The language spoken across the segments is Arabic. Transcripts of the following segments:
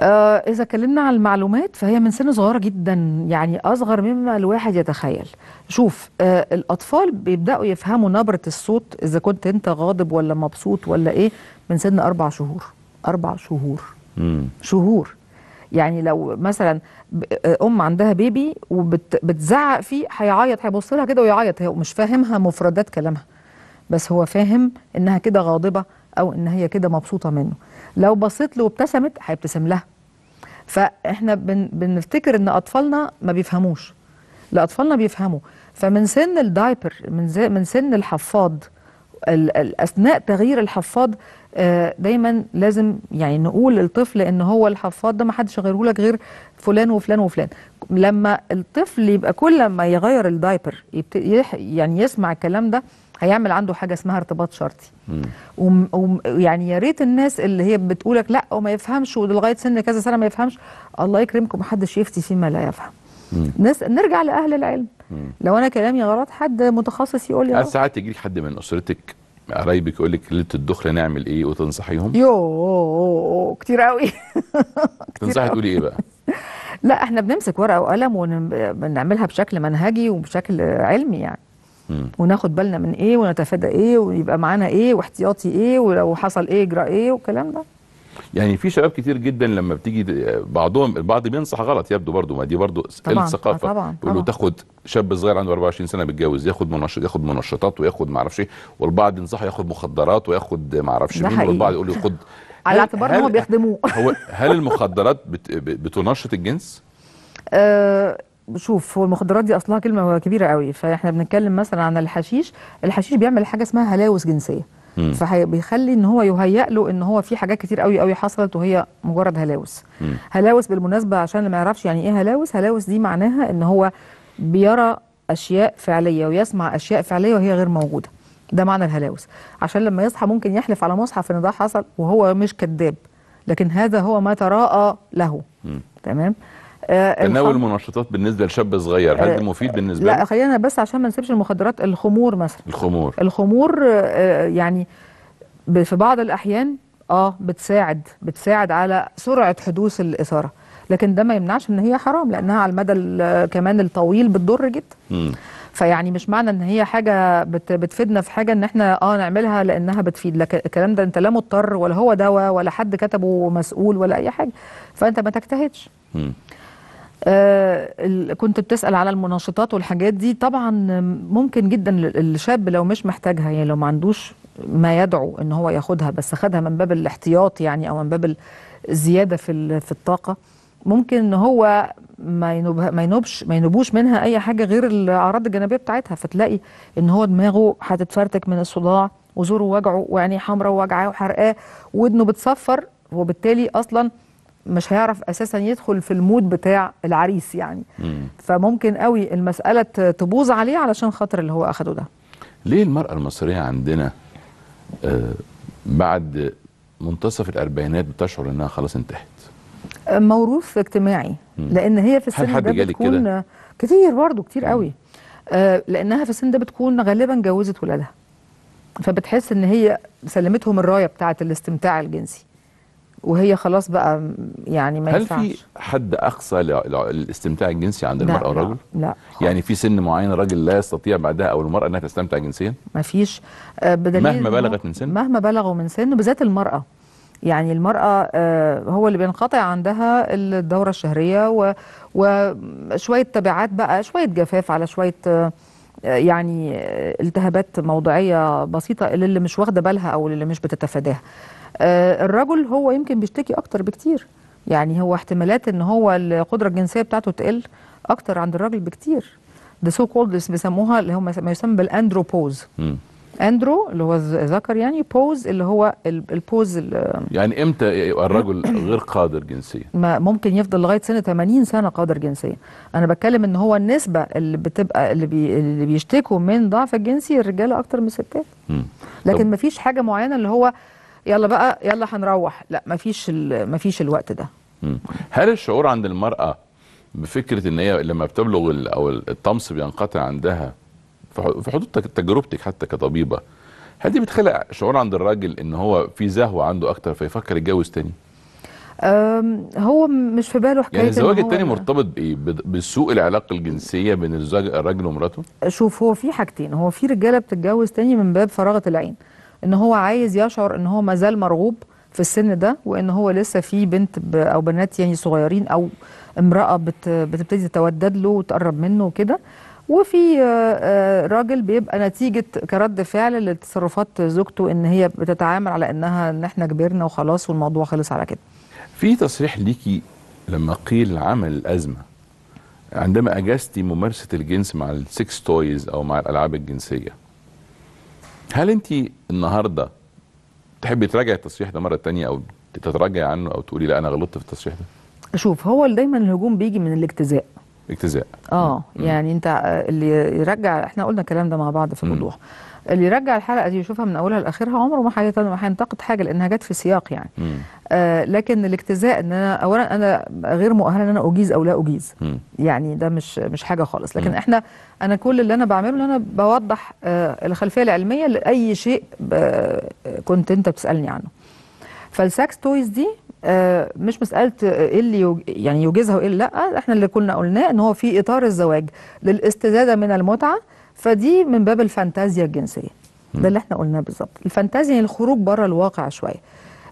آه إذا كلمنا عن المعلومات فهي من سن صغيرة جدا يعني أصغر مما الواحد يتخيل شوف آه الأطفال بيبدأوا يفهموا نبرة الصوت إذا كنت أنت غاضب ولا مبسوط ولا إيه من سن أربع شهور أربع شهور مم. شهور يعني لو مثلا آه، ام عندها بيبي وبتزعق فيه هيعيط هيبص لها كده ويعيط هي مش فاهمها مفردات كلامها بس هو فاهم انها كده غاضبه او ان هي كده مبسوطه منه لو بصيت له وابتسمت هيبتسم لها فاحنا بن بنفتكر ان اطفالنا ما بيفهموش لا اطفالنا بيفهموا فمن سن الدايبر من من سن الحفاض اثناء تغيير الحفاض آه، دايما لازم يعني نقول للطفل ان هو الحفاض ده ما حدش غيره لك غير فلان وفلان وفلان لما الطفل يبقى كل ما يغير الدايبر يعني يسمع الكلام ده هيعمل عنده حاجه اسمها ارتباط شرطي ويعني يا ريت الناس اللي هي بتقولك لا وما يفهمش ولغايه سن كذا سنه ما يفهمش الله يكرمكم محدش يفتي فيما لا يفهم ناس نرجع لاهل العلم لو انا كلامي غلط حد متخصص يقول لي ساعات يجي حد من اسرتك قرايبك يقول لك ليله الدخله نعمل ايه وتنصحيهم؟ يو كتير قوي تنصحي تقولي ايه بقى؟ لا احنا بنمسك ورقه وقلم ونعملها بشكل منهجي وبشكل علمي يعني وناخد بالنا من ايه ونتفادى ايه ويبقى معانا ايه واحتياطي ايه ولو حصل ايه اجراء ايه والكلام ده يعني في شباب كتير جدا لما بتيجي بعضهم البعض بينصح غلط يبدو برضو ما دي برضو قله ثقافه آه، طبعا يقول له تاخد شاب صغير عنده 24 سنه بيتجوز ياخد منشط ياخد منشطات وياخد ما اعرفش ايه والبعض ينصحه ياخد مخدرات وياخد ما اعرفش مين والبعض يقول له خد على اعتبار ان هو بيخدموه هو هل المخدرات بتنشط الجنس؟ آه، شوف هو المخدرات دي اصلها كلمه كبيره قوي فاحنا بنتكلم مثلا عن الحشيش الحشيش بيعمل حاجه اسمها هلاوس جنسيه فبيخلي ان هو يهيئ له ان هو في حاجات كتير قوي قوي حصلت وهي مجرد هلاوس هلاوس بالمناسبه عشان اللي ما يعرفش يعني ايه هلاوس هلاوس دي معناها ان هو بيرى اشياء فعليه ويسمع اشياء فعليه وهي غير موجوده ده معنى الهلاوس عشان لما يصحى ممكن يحلف على مصحف ان ده حصل وهو مش كذاب لكن هذا هو ما تراءى له تمام آه، تناول المنشطات بالنسبه لشاب صغير هل ده آه، مفيد بالنسبه لا خلينا بس عشان ما نسيبش المخدرات الخمور مثلا الخمور الخمور آه، يعني في بعض الاحيان اه بتساعد بتساعد على سرعه حدوث الاثاره لكن ده ما يمنعش ان هي حرام لانها على المدى كمان الطويل بتضر جدا فيعني مش معنى ان هي حاجه بت بتفيدنا في حاجه ان احنا اه نعملها لانها بتفيد لك الكلام ده انت لا مضطر ولا هو دواء ولا حد كتبه مسؤول ولا اي حاجه فانت ما تجتهدش آه، كنت بتسأل على المناشطات والحاجات دي طبعا ممكن جدا الشاب لو مش محتاجها يعني لو ما عندوش ما يدعو ان هو ياخدها بس خدها من باب الاحتياط يعني او من باب الزياده في في الطاقه ممكن ان هو ما ما ينوبش ما ينوبوش منها اي حاجه غير الاعراض الجانبيه بتاعتها فتلاقي ان هو دماغه هتتفرتك من الصداع وزوره وجعه وعينيه حمراء ووجعاه وحرقاه ودنه بتصفر وبالتالي اصلا مش هيعرف اساسا يدخل في المود بتاع العريس يعني مم. فممكن قوي المساله تبوظ عليه علشان خاطر اللي هو اخده ده ليه المراه المصريه عندنا آه بعد منتصف الاربعينات بتشعر انها خلاص انتهت موروث اجتماعي مم. لان هي في السن ده بتكون كده؟ كتير برضو كتير مم. قوي آه لانها في السن ده بتكون غالبا جوزت ولادها فبتحس ان هي سلمتهم الرايه بتاعه الاستمتاع الجنسي وهي خلاص بقى يعني ما هل ينفعش هل في حد اقصى للاستمتاع الجنسي عند المراه والرجل؟ لا, لا يعني في سن معين الراجل لا يستطيع بعدها او المراه انها تستمتع جنسيا؟ ما فيش آه، بدليل مهما بلغت من سن مهما بلغوا من سن بالذات المراه يعني المرأة آه، هو اللي بينقطع عندها الدورة الشهرية وشوية تبعات بقى شوية جفاف على شوية آه، يعني التهابات موضعيه بسيطه للي مش واخده بالها او للي مش بتتفاداها آه، الرجل هو يمكن بيشتكي اكتر بكتير يعني هو احتمالات ان هو القدره الجنسيه بتاعته تقل اكتر عند الراجل بكتير ده سو كولد بيسموها اللي هم ما يسمى بالاندروبوز اندرو اللي هو ذكر يعني بوز اللي هو البوز اللي يعني امتى يبقى الرجل غير قادر جنسيا ما ممكن يفضل لغايه سنه 80 سنه قادر جنسيا انا بتكلم ان هو النسبه اللي بتبقى اللي, بي اللي بيشتكوا من ضعف الجنسي الرجاله اكتر من الستات لكن ما فيش حاجه معينه اللي هو يلا بقى يلا هنروح لا ما فيش ما فيش الوقت ده هل الشعور عند المراه بفكره ان هي لما بتبلغ او الطمس بينقطع عندها في حدود تجربتك حتى كطبيبه هل دي بتخلق شعور عند الراجل ان هو في زهوه عنده اكتر فيفكر يتجوز تاني؟ هو مش في باله حكايه يعني الزواج التاني مرتبط بايه؟ بسوء العلاقه الجنسيه بين الزوج الراجل ومراته؟ شوف هو في حاجتين هو في رجاله بتتجوز تاني من باب فراغه العين ان هو عايز يشعر ان هو ما زال مرغوب في السن ده وان هو لسه في بنت او بنات يعني صغيرين او امراه بتبتدي تتودد له وتقرب منه وكده وفي آه، آه، راجل بيبقى نتيجه كرد فعل لتصرفات زوجته ان هي بتتعامل على انها ان احنا كبرنا وخلاص والموضوع خلص على كده. في تصريح ليكي لما قيل عمل الازمه عندما اجزتي ممارسه الجنس مع السكس تويز او مع الالعاب الجنسيه هل انت النهارده تحبي تراجعي التصريح ده مره تانية او تتراجعي عنه او تقولي لا انا غلطت في التصريح ده؟ شوف هو دايما الهجوم بيجي من الاجتزاء اجتزاء اه يعني انت آه، اللي يرجع احنا قلنا الكلام ده مع بعض في وضوح اللي يرجع الحلقه دي يشوفها من اولها لاخرها عمره ما هينتقد حاجه لانها جت في سياق يعني آه لكن الاجتزاء ان انا اولا انا غير مؤهله ان انا اجيز او لا اجيز مم. يعني ده مش مش حاجه خالص لكن مم. احنا انا كل اللي انا بعمله ان انا بوضح آه الخلفيه العلميه لاي شيء آه، كنت انت بتسالني عنه فالساكس تويز دي آه، مش مساله ايه اللي يعني يوجزها وايه اللي لا احنا اللي كنا قلناه ان هو في اطار الزواج للاستزاده من المتعه فدي من باب الفانتازيا الجنسيه ده اللي احنا قلناه بالظبط الفانتازيا الخروج بره الواقع شويه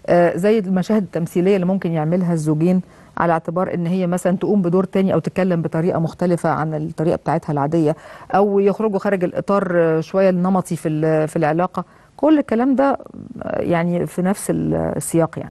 آه، زي المشاهد التمثيليه اللي ممكن يعملها الزوجين على اعتبار ان هي مثلا تقوم بدور تاني او تتكلم بطريقه مختلفه عن الطريقه بتاعتها العاديه او يخرجوا خارج الاطار شويه النمطي في في العلاقه كل الكلام ده آه، يعني في نفس السياق يعني